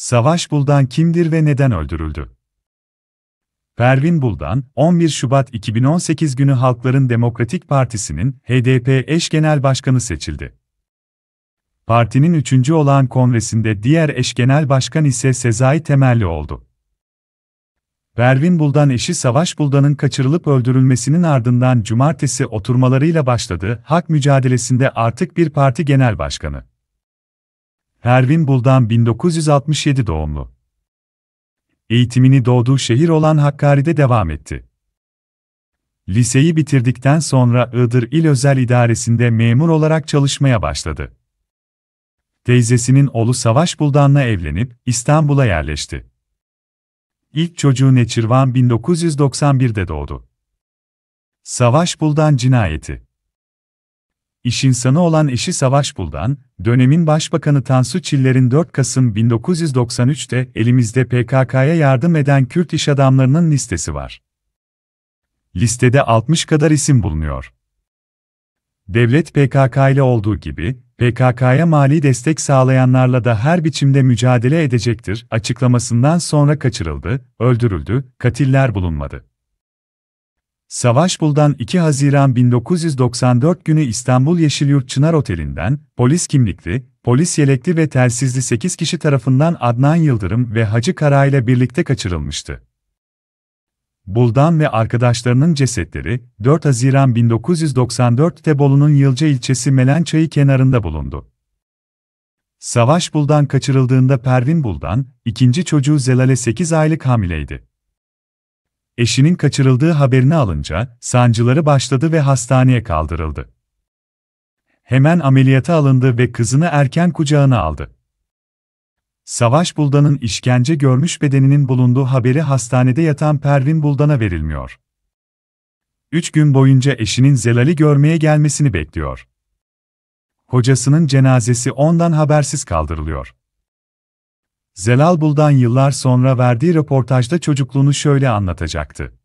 Savaş Buldan kimdir ve neden öldürüldü? Pervin Buldan, 11 Şubat 2018 günü Halkların Demokratik Partisi'nin HDP eş genel başkanı seçildi. Partinin üçüncü olan kongresinde diğer eş genel başkan ise Sezai Temelli oldu. Pervin Buldan eşi Savaş Buldan'ın kaçırılıp öldürülmesinin ardından cumartesi oturmalarıyla başladı, hak mücadelesinde artık bir parti genel başkanı. Pervin Buldan 1967 doğumlu. Eğitimini doğduğu şehir olan Hakkari'de devam etti. Liseyi bitirdikten sonra Iğdır İl Özel İdaresi'nde memur olarak çalışmaya başladı. Teyzesinin oğlu Savaş Buldan'la evlenip İstanbul'a yerleşti. İlk çocuğu Neçirvan 1991'de doğdu. Savaş Buldan cinayeti İş insanı olan eşi Savaş Buldan, dönemin başbakanı Tansu Çiller'in 4 Kasım 1993'te elimizde PKK'ya yardım eden Kürt iş adamlarının listesi var. Listede 60 kadar isim bulunuyor. Devlet PKK ile olduğu gibi, PKK'ya mali destek sağlayanlarla da her biçimde mücadele edecektir açıklamasından sonra kaçırıldı, öldürüldü, katiller bulunmadı. Savaş Buldan 2 Haziran 1994 günü İstanbul Yeşilyurt Çınar Oteli'nden, polis kimlikli, polis yelekli ve telsizli 8 kişi tarafından Adnan Yıldırım ve Hacı Kara ile birlikte kaçırılmıştı. Buldan ve arkadaşlarının cesetleri, 4 Haziran 1994 Tebolunun Yılca ilçesi Melençayı kenarında bulundu. Savaş Buldan kaçırıldığında Pervin Buldan, ikinci çocuğu Zelal'e 8 aylık hamileydi eşinin kaçırıldığı haberini alınca sancıları başladı ve hastaneye kaldırıldı. Hemen ameliyata alındı ve kızını erken kucağına aldı. Savaş Buldan'ın işkence görmüş bedeninin bulunduğu haberi hastanede yatan Pervin Buldan'a verilmiyor. Üç gün boyunca eşinin Zelal'i görmeye gelmesini bekliyor. Hocasının cenazesi ondan habersiz kaldırılıyor. Zelal Buldan yıllar sonra verdiği röportajda çocukluğunu şöyle anlatacaktı.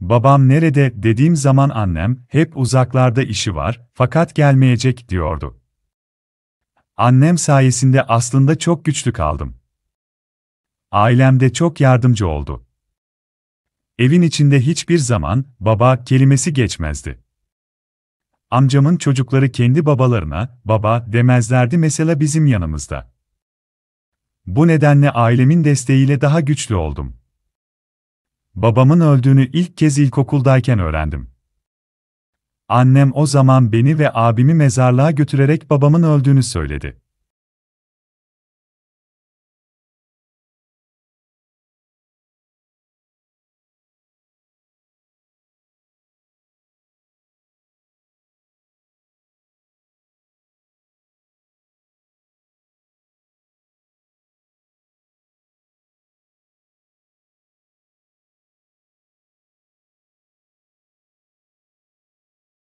Babam nerede dediğim zaman annem hep uzaklarda işi var fakat gelmeyecek diyordu. Annem sayesinde aslında çok güçlü kaldım. Ailemde çok yardımcı oldu. Evin içinde hiçbir zaman baba kelimesi geçmezdi. Amcamın çocukları kendi babalarına baba demezlerdi mesela bizim yanımızda. Bu nedenle ailemin desteğiyle daha güçlü oldum. Babamın öldüğünü ilk kez ilkokuldayken öğrendim. Annem o zaman beni ve abimi mezarlığa götürerek babamın öldüğünü söyledi.